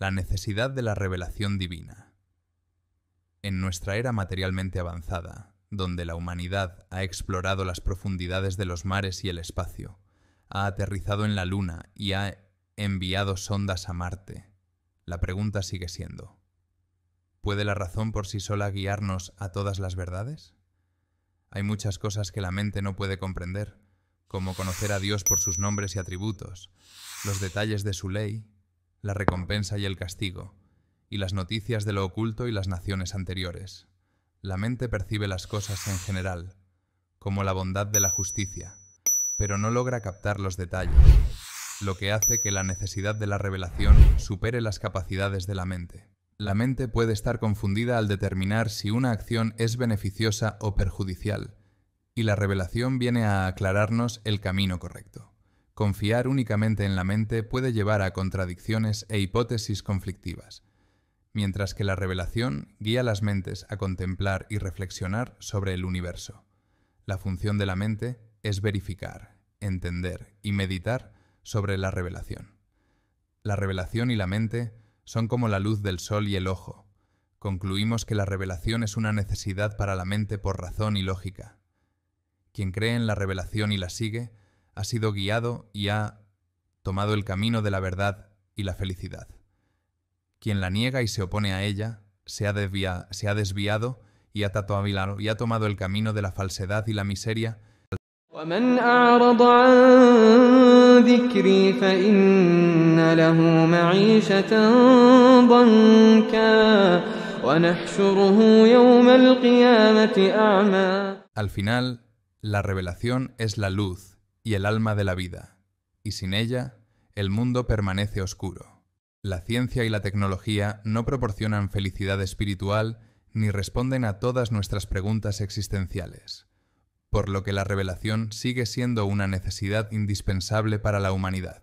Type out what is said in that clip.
La necesidad de la revelación divina. En nuestra era materialmente avanzada, donde la humanidad ha explorado las profundidades de los mares y el espacio, ha aterrizado en la Luna y ha enviado sondas a Marte, la pregunta sigue siendo, ¿puede la razón por sí sola guiarnos a todas las verdades? Hay muchas cosas que la mente no puede comprender, como conocer a Dios por sus nombres y atributos, los detalles de su ley la recompensa y el castigo, y las noticias de lo oculto y las naciones anteriores. La mente percibe las cosas en general, como la bondad de la justicia, pero no logra captar los detalles, lo que hace que la necesidad de la revelación supere las capacidades de la mente. La mente puede estar confundida al determinar si una acción es beneficiosa o perjudicial, y la revelación viene a aclararnos el camino correcto. Confiar únicamente en la mente puede llevar a contradicciones e hipótesis conflictivas, mientras que la revelación guía las mentes a contemplar y reflexionar sobre el universo. La función de la mente es verificar, entender y meditar sobre la revelación. La revelación y la mente son como la luz del sol y el ojo. Concluimos que la revelación es una necesidad para la mente por razón y lógica. Quien cree en la revelación y la sigue, ha sido guiado y ha tomado el camino de la verdad y la felicidad. Quien la niega y se opone a ella, se ha, ha desviado y ha, y ha tomado el camino de la falsedad y la miseria. Al final, la revelación es la luz y el alma de la vida, y sin ella, el mundo permanece oscuro. La ciencia y la tecnología no proporcionan felicidad espiritual ni responden a todas nuestras preguntas existenciales, por lo que la revelación sigue siendo una necesidad indispensable para la humanidad.